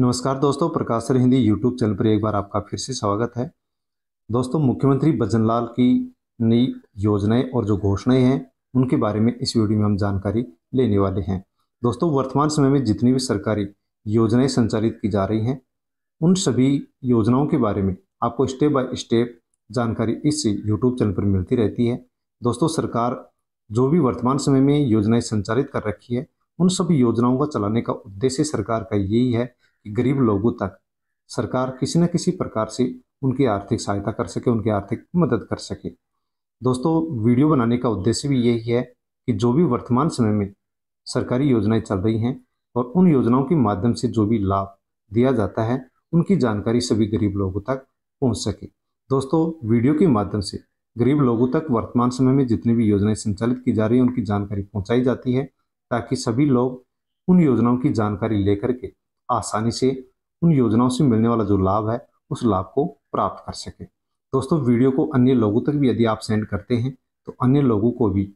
नमस्कार दोस्तों Prakash sir Hindi YouTube channel पर एक बार आपका फिर से स्वागत है दोस्तों मुख्यमंत्री भजनलाल की नई योजनाएं और जो घोषणाएं हैं उनके बारे में इस वीडियो में हम जानकारी लेने वाले हैं दोस्तों वर्तमान समय में जितनी भी सरकारी योजनाएं संचालित की जा रही हैं उन सभी योजनाओं के बारे में आपको स्टेप बाय स्टेप जानकारी इस यूट्यूब चैनल पर मिलती रहती है दोस्तों सरकार जो भी वर्तमान समय में योजनाएँ संचालित कर रखी है उन सभी योजनाओं का चलाने का उद्देश्य सरकार का यही है कि गरीब लोगों तक सरकार किसी न किसी प्रकार से उनकी आर्थिक सहायता कर सके उनकी आर्थिक मदद कर सके दोस्तों वीडियो बनाने का उद्देश्य भी यही है कि जो भी वर्तमान समय में सरकारी योजनाएं चल रही हैं और उन योजनाओं के माध्यम से जो भी लाभ दिया जाता है उनकी जानकारी सभी गरीब लोगों तक पहुंच सके दोस्तों वीडियो के माध्यम से गरीब लोगों तक वर्तमान समय में जितनी भी योजनाएं संचालित की जा रही हैं उनकी जानकारी पहुंचाई जाती है ताकि सभी लोग उन योजनाओं की जानकारी लेकर के आसानी से उन योजनाओं से मिलने वाला जो लाभ है उस लाभ को प्राप्त कर सके दोस्तों वीडियो को अन्य लोगों तक भी यदि आप सेंड करते हैं तो अन्य लोगों को भी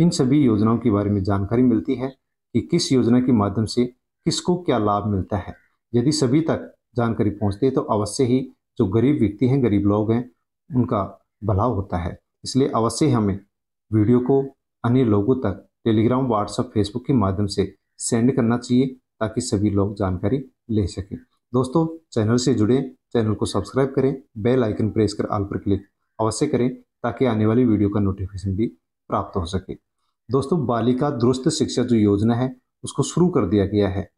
इन सभी योजनाओं के बारे में जानकारी मिलती है कि किस योजना के माध्यम से किसको क्या लाभ मिलता है यदि सभी तक जानकारी पहुंचती है तो अवश्य ही जो गरीब व्यक्ति हैं गरीब लोग हैं उनका भला होता है इसलिए अवश्य हमें वीडियो को अन्य लोगों तक टेलीग्राम व्हाट्सएप फेसबुक के माध्यम से सेंड करना चाहिए ताकि सभी लोग जानकारी ले सकें दोस्तों चैनल से जुड़े चैनल को सब्सक्राइब करें बेल आइकन प्रेस कर आल पर क्लिक अवश्य करें ताकि आने वाली वीडियो का नोटिफिकेशन भी प्राप्त हो सके दोस्तों बालिका दुरुस्त शिक्षा जो योजना है उसको शुरू कर दिया गया है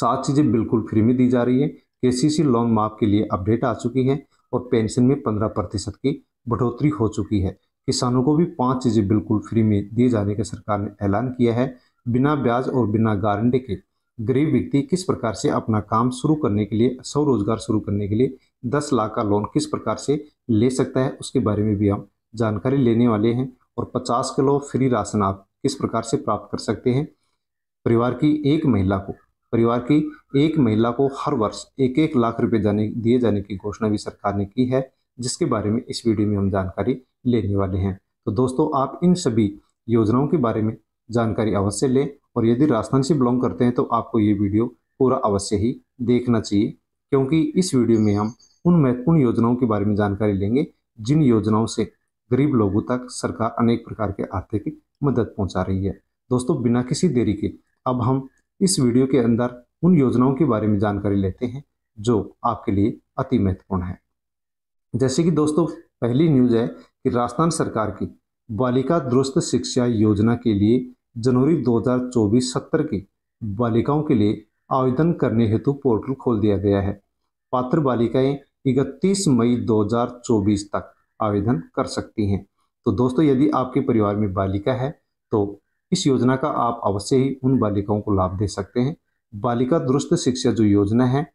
सात चीज़ें बिल्कुल फ्री में दी जा रही है के लोन माफ के लिए अपडेट आ चुकी है और पेंशन में पंद्रह प्रतिशत की बढ़ोतरी हो चुकी है किसानों को भी पांच चीज़ें बिल्कुल फ्री में दिए जाने का सरकार ने ऐलान किया है बिना ब्याज और बिना गारंटी के गरीब व्यक्ति किस प्रकार से अपना काम शुरू करने के लिए स्वरोजगार शुरू करने के लिए दस लाख का लोन किस प्रकार से ले सकता है उसके बारे में भी हम जानकारी लेने वाले हैं और पचास किलो फ्री राशन आप किस प्रकार से प्राप्त कर सकते हैं परिवार की एक महिला को परिवार की एक महिला को हर वर्ष एक एक लाख रुपए जाने दिए जाने की घोषणा भी सरकार ने की है जिसके बारे में इस वीडियो में हम जानकारी लेने वाले हैं तो दोस्तों आप इन सभी योजनाओं के बारे में जानकारी अवश्य लें और यदि राजस्थान से बिलोंग करते हैं तो आपको ये वीडियो पूरा अवश्य ही देखना चाहिए क्योंकि इस वीडियो में हम उन महत्वपूर्ण योजनाओं के बारे में जानकारी लेंगे जिन योजनाओं से गरीब लोगों तक सरकार अनेक प्रकार के आर्थिक मदद पहुंचा रही है दोस्तों बिना किसी देरी के अब हम इस वीडियो के अंदर उन योजनाओं के बारे में जानकारी लेते हैं जो आपके लिए अति महत्वपूर्ण है जैसे कि दोस्तों पहली न्यूज है कि राजस्थान सरकार की बालिका दुरुस्त शिक्षा योजना के लिए जनवरी 2024-70 की बालिकाओं के लिए आवेदन करने हेतु पोर्टल खोल दिया गया है पात्र बालिकाएं 31 मई 2024 तक आवेदन कर सकती हैं तो दोस्तों यदि आपके परिवार में बालिका है तो इस योजना का आप अवश्य ही उन बालिकाओं को लाभ दे सकते हैं बालिका दुरुस्त शिक्षा जो योजना है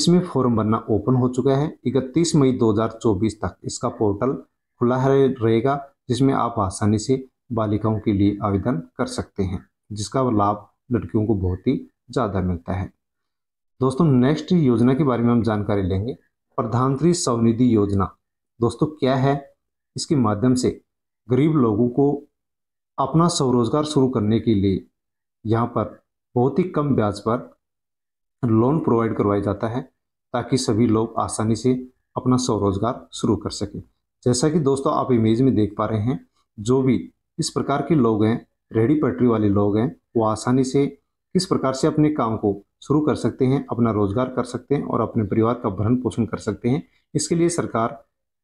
इसमें फॉर्म भरना ओपन हो चुका है 31 मई 2024 तक इसका पोर्टल खुला रहेगा जिसमें आप आसानी से बालिकाओं के लिए आवेदन कर सकते हैं जिसका लाभ लड़कियों को बहुत ही ज़्यादा मिलता है दोस्तों नेक्स्ट योजना के बारे में हम जानकारी लेंगे प्रधानमंत्री स्वनिधि योजना दोस्तों क्या है इसके माध्यम से गरीब लोगों को अपना स्वरोजगार शुरू करने के लिए यहाँ पर बहुत ही कम ब्याज पर लोन प्रोवाइड करवाया जाता है ताकि सभी लोग आसानी से अपना स्वरोजगार शुरू कर सकें जैसा कि दोस्तों आप इमेज में देख पा रहे हैं जो भी इस प्रकार के लोग हैं रेहड़ी पटरी वाले लोग हैं वो आसानी से किस प्रकार से अपने काम को शुरू कर सकते हैं अपना रोजगार कर सकते हैं और अपने परिवार का भरण पोषण कर सकते हैं इसके लिए सरकार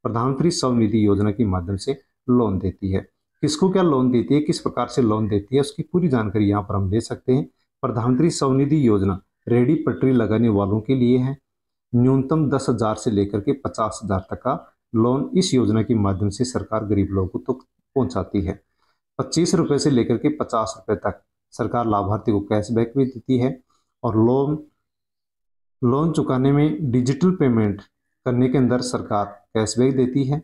प्रधानमंत्री स्वनिधि योजना के माध्यम से लोन देती है किसको क्या लोन देती है किस प्रकार से लोन देती है उसकी पूरी जानकारी यहाँ पर हम ले सकते हैं प्रधानमंत्री स्वनिधि योजना रेहड़ी पटरी लगाने वालों के लिए है न्यूनतम दस हज़ार से लेकर के पचास हज़ार तक का लोन इस योजना के माध्यम से सरकार गरीब लोगों तक तो पहुँचाती है पच्चीस रुपये से लेकर के पचास रुपये तक सरकार लाभार्थी को कैशबैक भी देती है और लोन लोन चुकाने में डिजिटल पेमेंट करने के अंदर सरकार कैशबैक देती है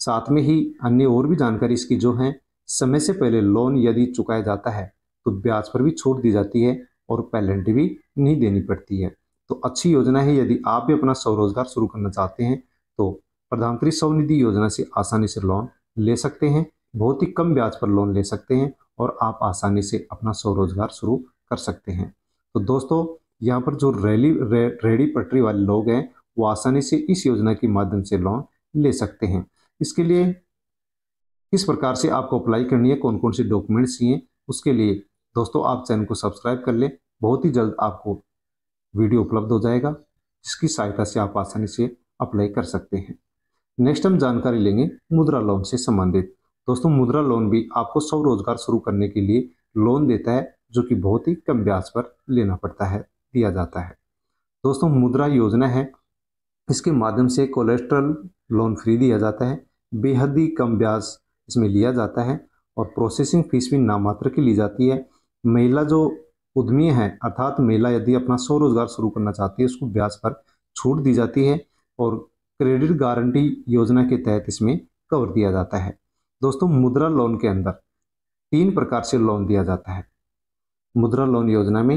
साथ में ही अन्य और भी जानकारी इसकी जो है समय से पहले लोन यदि चुकाया जाता है तो ब्याज पर भी छूट दी जाती है और पेनल्टी भी नहीं देनी पड़ती है तो अच्छी योजना है यदि आप भी अपना स्वरोजगार शुरू करना चाहते हैं तो प्रधानमंत्री स्वनिधि योजना से आसानी से लोन ले सकते हैं बहुत ही कम ब्याज पर लोन ले सकते हैं और आप आसानी से अपना स्वरोजगार शुरू कर सकते हैं तो दोस्तों यहाँ पर जो रैली रे, रेडी पटरी वाले लोग हैं वो आसानी से इस योजना के माध्यम से लोन ले सकते हैं इसके लिए किस प्रकार से आपको अप्लाई करनी है कौन कौन से डॉक्यूमेंट्स चाहिए उसके लिए दोस्तों आप चैनल को सब्सक्राइब कर लें बहुत ही जल्द आपको वीडियो उपलब्ध हो जाएगा जिसकी सहायता से आप आसानी से अप्लाई कर सकते हैं नेक्स्ट हम जानकारी लेंगे मुद्रा लोन से संबंधित दोस्तों मुद्रा लोन भी आपको स्वरोजगार शुरू करने के लिए लोन देता है जो कि बहुत ही कम ब्याज पर लेना पड़ता है दिया जाता है दोस्तों मुद्रा योजना है इसके माध्यम से कोलेस्ट्रल लोन फ्री दिया जाता है बेहद ही कम ब्याज इसमें लिया जाता है और प्रोसेसिंग फीस भी नामात्र की ली जाती है महिला जो उद्यमी है अर्थात महिला यदि अपना स्वरोजगार शुरू करना चाहती है उसको ब्याज पर छूट दी जाती है और क्रेडिट गारंटी योजना के तहत इसमें कवर दिया जाता है दोस्तों मुद्रा लोन के अंदर तीन प्रकार से लोन दिया जाता है मुद्रा लोन योजना में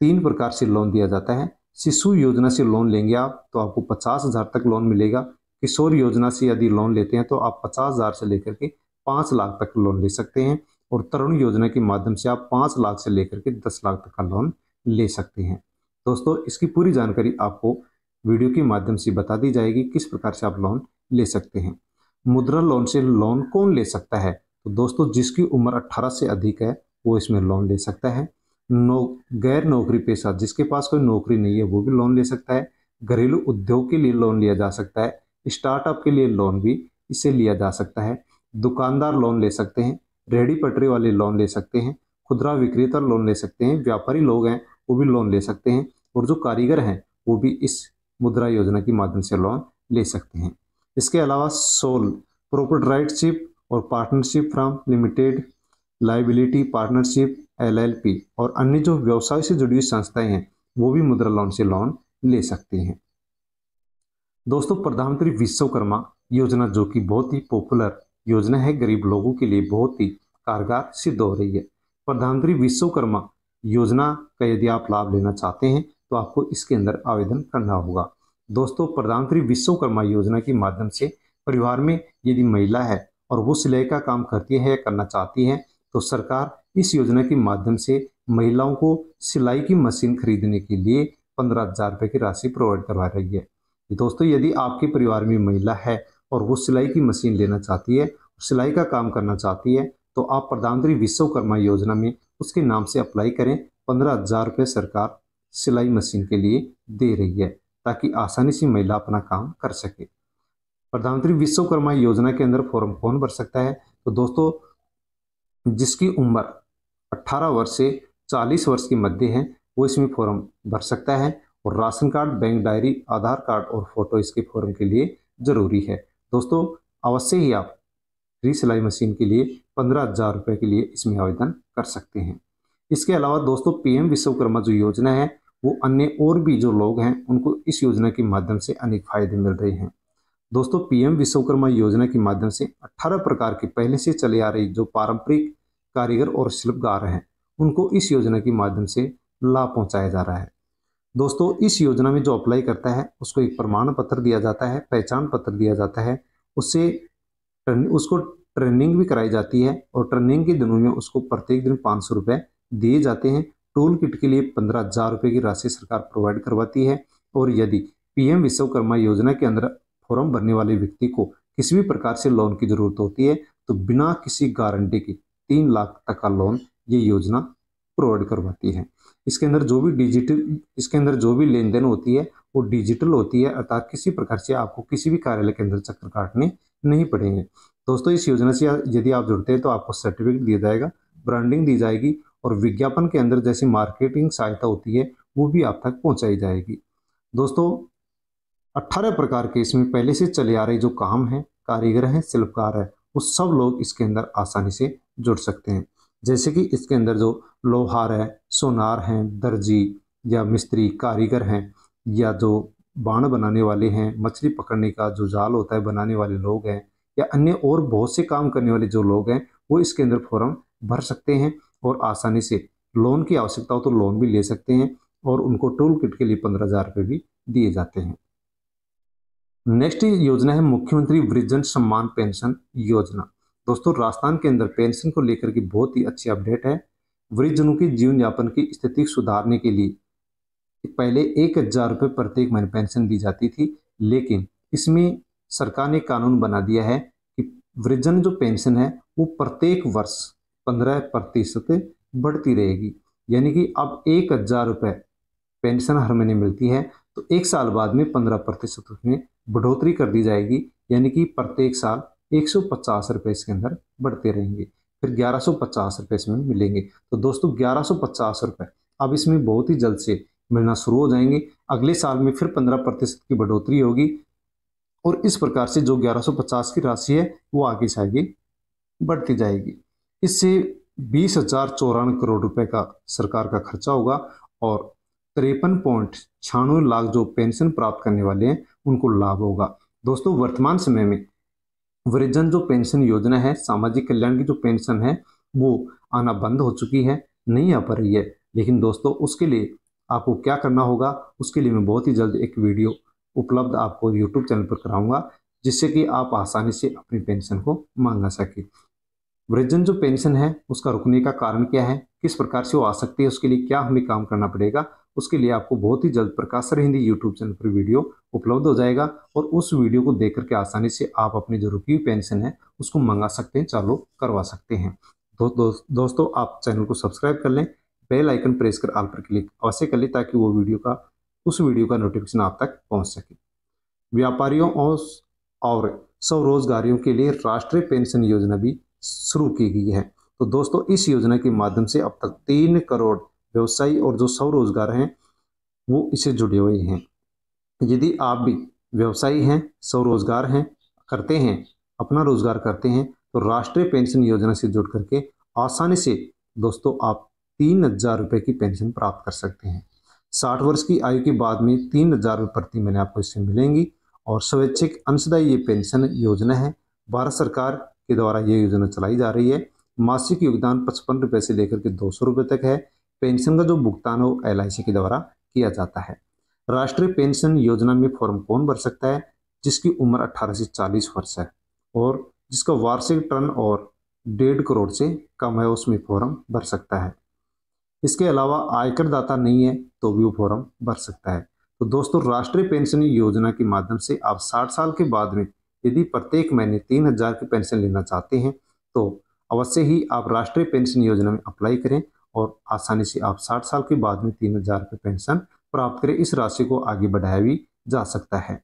तीन प्रकार से लोन दिया जाता है शिशु योजना से लोन लेंगे आप तो आपको पचास हज़ार तक लोन मिलेगा किशोर योजना से यदि लोन लेते हैं तो आप पचास हज़ार से लेकर के पाँच लाख तक लोन ले सकते हैं और तरुण योजना के माध्यम से आप पाँच लाख से लेकर के दस लाख तक का लोन ले सकते हैं दोस्तों इसकी पूरी जानकारी आपको वीडियो के माध्यम से बता दी जाएगी किस प्रकार से आप लोन ले सकते हैं मुद्रा लोन से लोन कौन ले सकता है तो दोस्तों जिसकी उम्र 18 से अधिक है वो इसमें लोन ले सकता है नौ गैर नौकरी पेशा जिसके पास कोई नौकरी नहीं है वो भी लोन ले सकता है घरेलू उद्योग के लिए लोन लिया जा सकता है स्टार्टअप के लिए लोन भी इसे लिया जा सकता है दुकानदार लोन ले सकते हैं रेहड़ी पटरी वाले लोन ले सकते हैं खुदरा विक्रेता लोन ले सकते हैं व्यापारी लोग हैं वो भी लोन ले सकते हैं और जो कारीगर हैं वो भी इस मुद्रा योजना के माध्यम से लोन ले सकते हैं इसके अलावा sole proprietorship partnership firm limited liability partnership LLP और अन्य जो व्यवसाय से जुड़ी हुई संस्थाएं हैं वो भी मुद्रा लोन से लोन ले सकती हैं दोस्तों प्रधानमंत्री विश्वकर्मा योजना जो कि बहुत ही पॉपुलर योजना है गरीब लोगों के लिए बहुत ही कारगर सिद्ध हो रही है प्रधानमंत्री विश्वकर्मा योजना का यदि आप लाभ लेना चाहते हैं तो आपको इसके अंदर आवेदन करना होगा दोस्तों प्रधानमंत्री विश्वकर्मा योजना के माध्यम से परिवार में यदि महिला है और वो सिलाई का काम करती है या करना चाहती है तो सरकार इस योजना के माध्यम से महिलाओं को सिलाई की मशीन खरीदने के लिए पंद्रह हजार रुपये की राशि प्रोवाइड करवा रही है दोस्तों यदि आपके परिवार में महिला है और वो सिलाई की मशीन लेना चाहती है सिलाई का काम करना चाहती है तो आप प्रधानमंत्री विश्वकर्मा योजना में उसके नाम से अप्लाई करें पंद्रह हजार रुपये सरकार सिलाई मशीन के लिए दे रही है ताकि आसानी से महिला अपना काम कर सके प्रधानमंत्री विश्वकर्मा योजना के अंदर फॉर्म कौन भर सकता है तो दोस्तों जिसकी उम्र 18 वर्ष से 40 वर्ष के मध्य है वो इसमें फॉर्म भर सकता है और ration card bank diary Aadhaar card और फोटो इसके फॉर्म के लिए ज़रूरी है दोस्तों अवश्य ही आप फ्री सिलाई मशीन के लिए पंद्रह हज़ार रुपये के लिए इसमें आवेदन कर सकते हैं इसके अलावा दोस्तों पीएम विश्वकर्मा जो योजना है वो अन्य और भी जो लोग हैं उनको इस योजना के माध्यम से अनेक फायदे मिल रहे हैं दोस्तों पीएम विश्वकर्मा योजना के माध्यम से 18 प्रकार के पहले से चले आ रही जो पारंपरिक कारीगर और शिल्पकार हैं उनको इस योजना के माध्यम से लाभ पहुंचाया जा रहा है दोस्तों इस योजना में जो अप्लाई करता है उसको एक प्रमाण पत्र दिया जाता है पहचान पत्र दिया जाता है उससे उसको ट्रेनिंग भी कराई जाती है और ट्रेनिंग के दिनों में उसको प्रत्येक दिन पाँच सौ रुपये दिए जाते हैं टूल किट के लिए पंद्रह हजार रुपये की राशि सरकार प्रोवाइड करवाती है और यदि पीएम विश्वकर्मा योजना के अंदर फॉर्म भरने वाले व्यक्ति को किसी भी प्रकार से लोन की जरूरत होती है तो बिना किसी गारंटी के तीन लाख तक का लोन ये योजना प्रोवाइड करवाती है इसके अंदर जो भी डिजिटल इसके अंदर जो भी लेन देन होती है वो डिजिटल होती है अर्थात किसी प्रकार से आपको किसी भी कार्यालय के अंदर चक्कर काटने नहीं पड़ेंगे दोस्तों इस योजना से यदि आप जुड़ते हैं तो आपको सर्टिफिकेट दिया जाएगा ब्रांडिंग दी जाएगी और विज्ञापन के अंदर जैसी मार्केटिंग सहायता होती है वो भी आप तक पहुंचाई जाएगी दोस्तों अट्ठारह प्रकार के इसमें पहले से चले आ रहे जो काम हैं कारीगर हैं शिल्पकार हैं वो सब लोग इसके अंदर आसानी से जुड़ सकते हैं जैसे कि इसके अंदर जो लोहार है सोनार हैं दर्जी या मिस्त्री कारीगर हैं या जो बाण बनाने वाले हैं मछली पकड़ने का जो जाल होता है बनाने वाले लोग हैं या अन्य और बहुत से काम करने वाले जो लोग हैं वो इसके अंदर फॉर्म भर सकते हैं और आसानी से लोन की आवश्यकता हो तो लोन भी ले सकते हैं और उनको टूल किट के लिए पंद्रह हज़ार रुपये भी दिए जाते हैं नेक्स्ट योजना है मुख्यमंत्री वृजन सम्मान पेंशन योजना दोस्तों राजस्थान के अंदर पेंशन को लेकर के बहुत ही अच्छी अपडेट है वृद्धजनों की जीवन यापन की स्थिति सुधारने के लिए पहले एक हजार रुपये प्रत्येक महीने पेंशन दी जाती थी लेकिन इसमें सरकार ने कानून बना दिया है कि वृद्धजन जो पेंशन है वो प्रत्येक वर्ष पंद्रह प्रतिशत बढ़ती रहेगी यानी कि अब एक हज़ार रुपये पेंशन हर महीने मिलती है तो एक साल बाद में पंद्रह प्रतिशत उसमें बढ़ोतरी कर दी जाएगी यानी कि प्रत्येक साल एक सौ पचास रुपये इसके अंदर बढ़ते रहेंगे फिर ग्यारह सौ पचास रुपये इसमें मिलेंगे तो दोस्तों ग्यारह सौ पचास रुपये अब इसमें बहुत ही जल्द से मिलना शुरू हो जाएंगे अगले साल में फिर पंद्रह प्रतिशत की बढ़ोतरी होगी और इस प्रकार से जो ग्यारह सौ पचास की राशि है वो आगे से आगे बढ़ती जाएगी इससे बीस हजार चौरानवे करोड़ रुपए का सरकार का खर्चा होगा और तिरपन पॉइंट छियानवे लाख जो पेंशन प्राप्त करने वाले हैं उनको लाभ होगा दोस्तों वर्तमान समय में वृजन जो पेंशन योजना है सामाजिक कल्याण की जो पेंशन है वो आना बंद हो चुकी है नहीं आ पा रही है लेकिन दोस्तों उसके लिए आपको क्या करना होगा उसके लिए मैं बहुत ही जल्द एक वीडियो उपलब्ध आपको यूट्यूब चैनल पर कराऊंगा जिससे कि आप आसानी से अपनी पेंशन को मांगा सकें वृजन जो पेंशन है उसका रुकने का कारण क्या है किस प्रकार से वो आ सकती है उसके लिए क्या हमें काम करना पड़ेगा उसके लिए आपको बहुत ही जल्द प्रकाशर हिंदी यूट्यूब चैनल पर वीडियो उपलब्ध हो जाएगा और उस वीडियो को देख करके आसानी से आप अपनी जो रुकी हुई पेंशन है उसको मंगा सकते हैं चालू करवा सकते हैं दो, दो, दोस्तों आप चैनल को सब्सक्राइब कर लें बेल आइकन प्रेस कर आल पर क्लिक अवश्य कर लें ताकि वो वीडियो का उस वीडियो का नोटिफिकेशन आप तक पहुँच सके व्यापारियों और स्वरोजगारियों के लिए राष्ट्रीय पेंशन योजना भी शुरू की गई है तो दोस्तों इस योजना के माध्यम से अब तक तीन करोड़ व्यवसायी और जो स्वरोजगार हैं वो इससे जुड़े हुए हैं यदि आप भी व्यवसायी हैं स्वरोजगार हैं करते हैं अपना रोजगार करते हैं तो राष्ट्रीय पेंशन योजना से जुड़ करके आसानी से दोस्तों आप तीन हजार रुपये की पेंशन प्राप्त कर सकते हैं साठ वर्ष की आयु के बाद में तीन हजार रुपये प्रति महीने आपको इससे मिलेंगी और स्वैच्छिक अंशदायी ये पेंशन योजना है भारत सरकार के द्वारा ये योजना चलाई जा रही है मासिक योगदान पचपन रुपये से लेकर के दो सौ रुपये तक है पेंशन का जो भुगतान है वो एल के द्वारा किया जाता है राष्ट्रीय पेंशन योजना में फॉर्म कौन भर सकता है जिसकी उम्र अट्ठारह से चालीस वर्ष है और जिसका वार्षिक टर्न और डेढ़ करोड़ से कम है उसमें फॉर्म भर सकता है इसके अलावा आयकर दाता नहीं है तो भी वो फॉर्म भर सकता है तो दोस्तों राष्ट्रीय पेंशन योजना के माध्यम से आप 60 साल के बाद में यदि प्रत्येक महीने तीन हजार की पेंशन लेना चाहते हैं तो अवश्य ही आप राष्ट्रीय पेंशन योजना में अप्लाई करें और आसानी से आप साठ साल के बाद में तीन हजार की पेंशन प्राप्त करें इस राशि को आगे बढ़ाया भी जा सकता है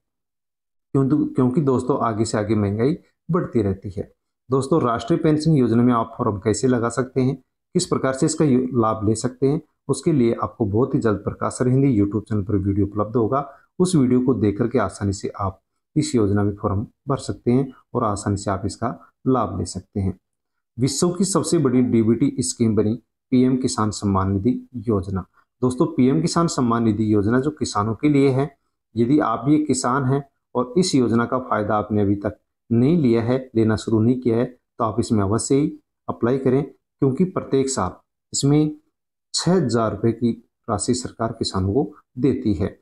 क्योंकि क्योंकि दोस्तों आगे से आगे महंगाई बढ़ती रहती है दोस्तों राष्ट्रीय पेंशन योजना में आप फॉर्म कैसे लगा सकते हैं किस प्रकार से इसका लाभ ले सकते हैं उसके लिए आपको बहुत ही जल्द प्रकाश हिंदी यूट्यूब चैनल पर वीडियो उपलब्ध होगा उस वीडियो को देख करके आसानी से आप इस योजना में फॉर्म भर सकते हैं और आसानी से आप इसका लाभ ले सकते हैं विश्व की सबसे बड़ी डीबीटी स्कीम बनी पीएम किसान सम्मान निधि योजना दोस्तों पीएम किसान सम्मान निधि योजना जो किसानों के लिए है यदि आप भी एक किसान हैं और इस योजना का फायदा आपने अभी तक नहीं लिया है लेना शुरू नहीं किया है तो आप इसमें अवश्य ही अप्लाई करें क्योंकि प्रत्येक साल इसमें छः हजार रुपये की राशि सरकार किसानों को देती है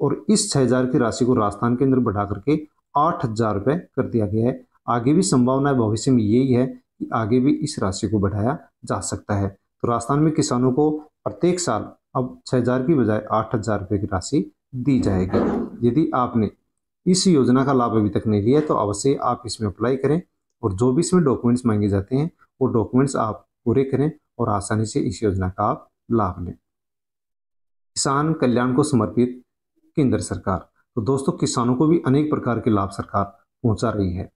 और इस छः हज़ार की राशि को राजस्थान के अंदर बढ़ा करके आठ हज़ार रुपये कर दिया गया है आगे भी संभावना भविष्य में यही है कि आगे भी इस राशि को बढ़ाया जा सकता है तो राजस्थान में किसानों को प्रत्येक साल अब छः हज़ार की बजाय आठ हज़ार रुपये की राशि दी जाएगी यदि आपने इस योजना का लाभ अभी तक नहीं लिया तो अवश्य आप इसमें अप्लाई करें और जो भी इसमें डॉक्यूमेंट्स मांगे जाते हैं वो डॉक्यूमेंट्स आप पूरे करें और आसानी से इस योजना का आप लाभ लें किसान कल्याण को समर्पित केंद्र सरकार तो दोस्तों किसानों को भी अनेक प्रकार के लाभ सरकार पहुंचा रही है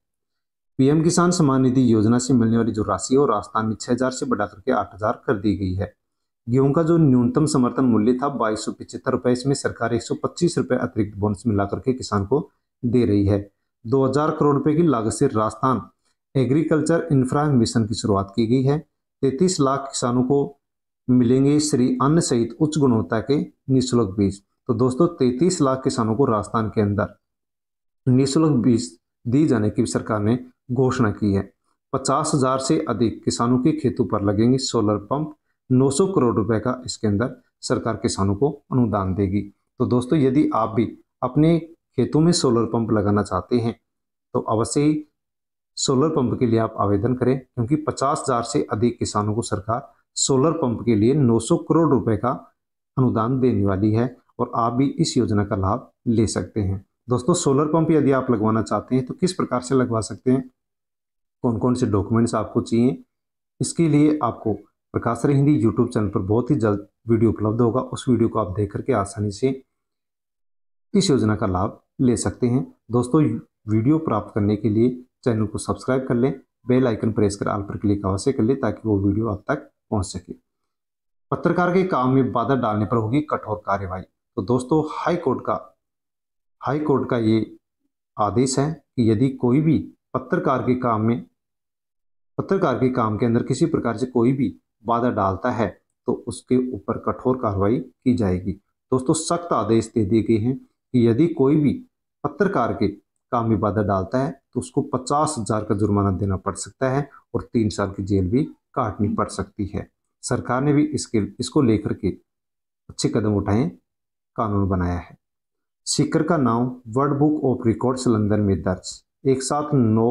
पीएम किसान सम्मान निधि योजना से मिलने वाली जो राशि है वो राजस्थान में छह से बढ़ा करके आठ कर दी गई है गेहूं का जो न्यूनतम समर्थन मूल्य था बाईस सौ पिछहत्तर रुपए इसमें सरकार एक सौ पच्चीस रुपए अतिरिक्त बोनस मिला करके किसान को दे रही है 2000 करोड़ रुपए की लागत से राजस्थान एग्रीकल्चर इंफ्रा मिशन की शुरुआत की गई है तैतीस लाख किसानों को मिलेंगे श्री अन्न सहित उच्च गुणवत्ता के निःशुल्क बीज तो दोस्तों तैतीस लाख किसानों को राजस्थान के अंदर निःशुल्क बीज दी जाने की सरकार ने घोषणा की है पचास हजार से अधिक किसानों के खेतों पर लगेंगे सोलर पंप 900 करोड़ रुपए का इसके अंदर सरकार किसानों को अनुदान देगी तो दोस्तों यदि आप भी अपने खेतों में सोलर पंप लगाना चाहते हैं तो अवश्य ही सोलर पंप के लिए आप आवेदन करें क्योंकि पचास हजार से अधिक किसानों को सरकार सोलर पंप के लिए 900 करोड़ रुपए का अनुदान देने वाली है और आप भी इस योजना का लाभ ले सकते हैं दोस्तों सोलर पंप यदि आप लगवाना चाहते हैं तो किस प्रकार से लगवा सकते हैं कौन कौन से डॉक्यूमेंट्स आपको चाहिए इसके लिए आपको प्रकाश रे हिंदी यूट्यूब चैनल पर बहुत ही जल्द वीडियो उपलब्ध होगा उस वीडियो को आप देख करके आसानी से इस योजना का लाभ ले सकते हैं दोस्तों वीडियो प्राप्त करने के लिए चैनल को सब्सक्राइब कर लें बेल आइकन प्रेस कर आल पर क्लिक अवश्य कर लें ताकि वो वीडियो आप तक पहुंच सके पत्रकार के काम में बाधा डालने पर होगी कठोर कार्यवाही तो दोस्तों हाई कोर्ट का हाई कोर्ट का ये आदेश है कि यदि कोई भी पत्रकार के काम में पत्रकार के काम के अंदर किसी प्रकार से कोई भी बाधा डालता है तो उसके ऊपर कठोर कार्रवाई की जाएगी दोस्तों सख्त आदेश दे दिए गए हैं कि यदि कोई भी पत्रकार के काम में बाधा डालता है तो उसको पचास हजार का जुर्माना देना पड़ सकता है और तीन साल की जेल भी काटनी पड़ सकती है सरकार ने भी इसके इसको लेकर के अच्छे कदम उठाए कानून बनाया है सिकर का नाम वर्ल्ड बुक ऑफ रिकॉर्ड सिलंदर में दर्ज एक साथ नौ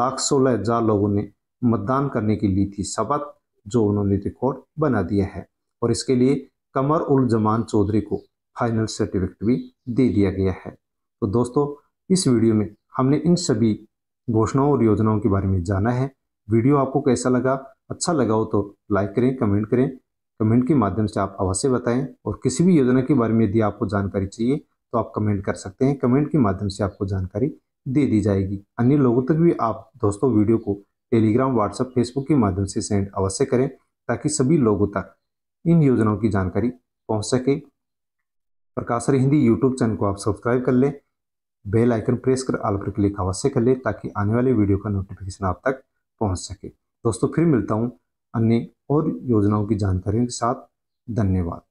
लाख सोलह हजार लोगों ने मतदान करने की ली थी शपथ जो उन्होंने रिकॉर्ड बना दिया है और इसके लिए कमर उल जमान चौधरी को फाइनल सर्टिफिकेट भी दे दिया गया है तो दोस्तों इस वीडियो में हमने इन सभी घोषणाओं और योजनाओं के बारे में जाना है वीडियो आपको कैसा लगा अच्छा लगा हो तो लाइक करें कमेंट करें कमेंट के माध्यम से आप अवश्य बताएं और किसी भी योजना के बारे में यदि आपको जानकारी चाहिए तो आप कमेंट कर सकते हैं कमेंट के माध्यम से आपको जानकारी दे दी जाएगी अन्य लोगों तक भी आप दोस्तों वीडियो को टेलीग्राम व्हाट्सएप फेसबुक के माध्यम से सेंड अवश्य करें ताकि सभी लोगों तक इन योजनाओं की जानकारी पहुंच सके प्रकाशर हिंदी यूट्यूब चैनल को आप सब्सक्राइब कर लें बेल आइकन प्रेस कर आल पर क्लिक अवश्य कर लें ताकि आने वाले वीडियो का नोटिफिकेशन आप तक पहुंच सके दोस्तों फिर मिलता हूँ अन्य और योजनाओं की जानकारियों के साथ धन्यवाद